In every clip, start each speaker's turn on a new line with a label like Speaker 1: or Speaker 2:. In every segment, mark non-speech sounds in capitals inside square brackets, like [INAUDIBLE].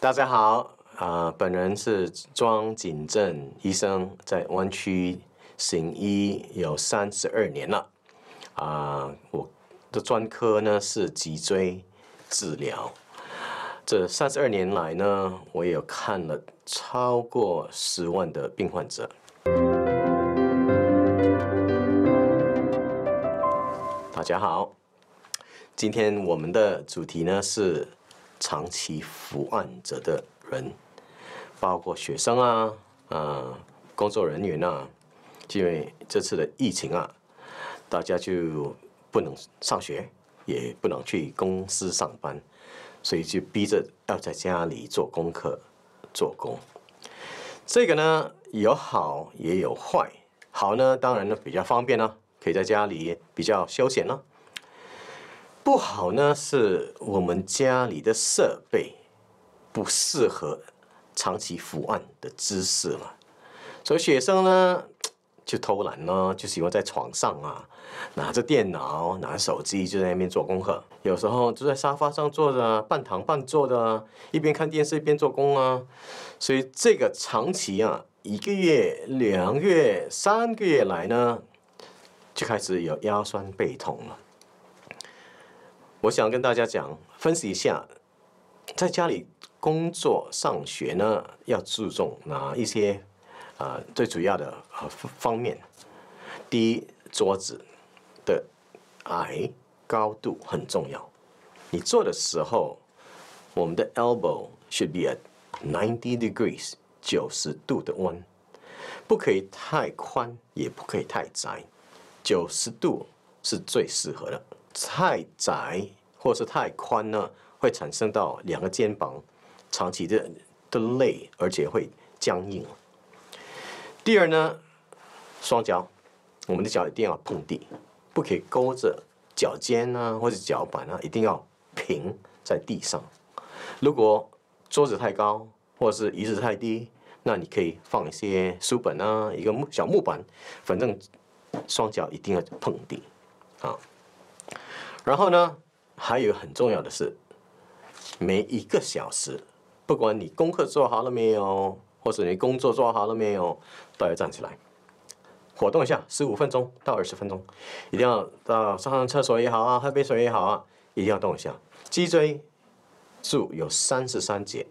Speaker 1: 大家好，啊，本人是庄景正医生，在湾区行医有三十二年了，啊，我的专科呢是脊椎治疗，这三十二年来呢，我有看了超过十万的病患者。大家好，今天我们的主题呢是。长期伏案者的人，包括学生啊，呃，工作人员啊，因为这次的疫情啊，大家就不能上学，也不能去公司上班，所以就逼着要在家里做功课、做工。这个呢，有好也有坏。好呢，当然呢，比较方便呢，可以在家里比较休闲啊。不好呢，是我们家里的设备不适合长期伏案的姿势嘛，所以学生呢 [TSK] 就偷懒呢，就喜欢在床上啊拿着电脑、拿着手机就在那边做功课，有时候就在沙发上坐着半躺半坐的，一边看电视一边做工啊，所以这个长期啊，一个月、两个月、三个月来呢，就开始有腰酸背痛了。我想跟大家讲，分析一下，在家里工作、上学呢，要注重哪一些啊最主要的呃、方面。第一，桌子的矮高度很重要。你坐的时候，我们的 elbow should be at ninety degrees 九十度的弯，不可以太宽，也不可以太窄，九十度。是最适合的。太窄或是太宽呢，会产生到两个肩膀长期的的累，而且会僵硬。第二呢，双脚我们的脚一定要碰地，不可以勾着脚尖啊，或者脚板啊，一定要平在地上。如果桌子太高或者是椅子太低，那你可以放一些书本啊，一个小木板，反正双脚一定要碰地。啊，然后呢，还有很重要的是，每一个小时，不管你功课做好了没有，或者你工作做好了没有，都要站起来活动一下，十五分钟到二十分钟，一定要到上上厕所也好啊，喝杯水也好啊，一定要动一下。脊椎柱有三十三节，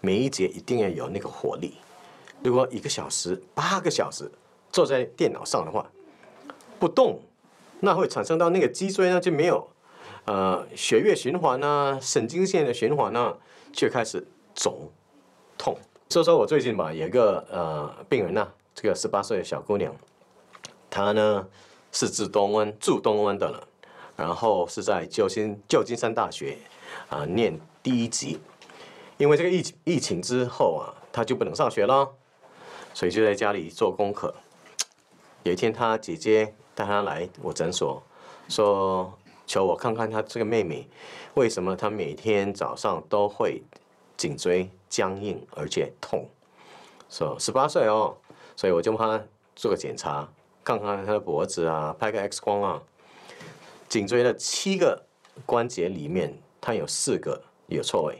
Speaker 1: 每一节一定要有那个活力。如果一个小时、八个小时坐在电脑上的话，不动。那会产生到那个脊椎呢，就没有，呃，血液循环呢，神经线的循环呢，就开始肿痛。所以说我最近吧，有一个呃病人呢，这个十八岁的小姑娘，她呢是住东温，住东温的了，然后是在旧金旧金山大学啊念第一级，因为这个疫情疫情之后啊，她就不能上学了，所以就在家里做功课。有一天，她姐姐。带她来我诊所，说求我看看她这个妹妹，为什么她每天早上都会颈椎僵硬而且痛？说十八岁哦，所以我就帮她做个检查，看看她的脖子啊，拍个 X 光啊，颈椎的七个关节里面，它有四个有错位。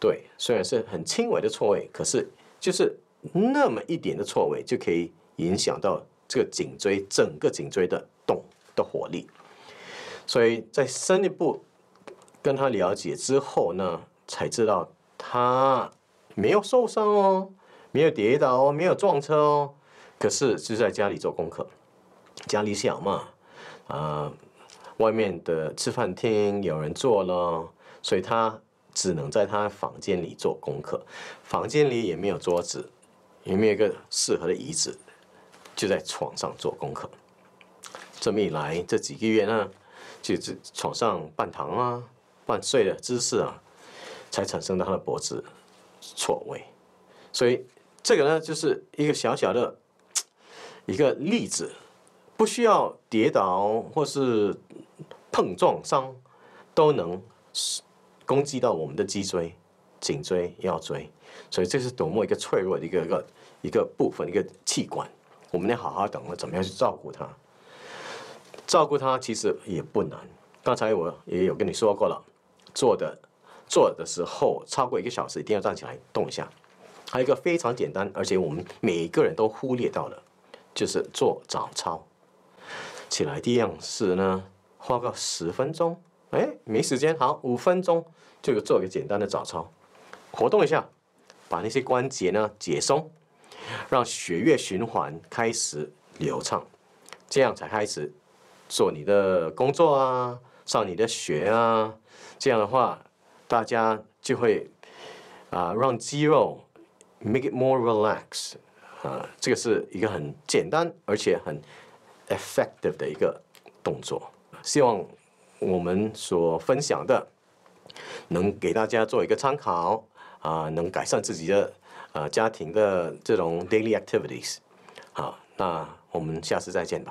Speaker 1: 对，虽然是很轻微的错位，可是就是那么一点的错位就可以影响到。这个颈椎，整个颈椎的动的活力，所以在深一步跟他了解之后呢，才知道他没有受伤哦，没有跌倒哦，没有撞车哦。可是就在家里做功课，家里小嘛，啊，外面的吃饭厅有人做了，所以他只能在他房间里做功课，房间里也没有桌子，也没有一个适合的椅子。就在床上做功课，这么一来，这几个月呢，就是床上半躺啊、半睡的姿势啊，才产生了他的脖子错位。所以这个呢，就是一个小小的一个例子，不需要跌倒或是碰撞伤，都能攻击到我们的脊椎、颈椎、腰椎。所以这是多么一个脆弱的一个一个部分，一个器官。我们得好好等，我怎么样去照顾他？照顾他其实也不难。刚才我也有跟你说过了，做的做的时候超过一个小时，一定要站起来动一下。还有一个非常简单，而且我们每一个人都忽略到了，就是做早操。起来第一件事呢，花个十分钟，哎，没时间，好，五分钟就做一个简单的早操，活动一下，把那些关节呢解松。让血液循环开始流畅，这样才开始做你的工作啊，上你的学啊。这样的话，大家就会啊，让肌肉 make it more relax。啊，这个是一个很简单而且很 effective 的一个动作。希望我们所分享的能给大家做一个参考啊，能改善自己的。呃，家庭的这种 daily activities，好，那我们下次再见吧。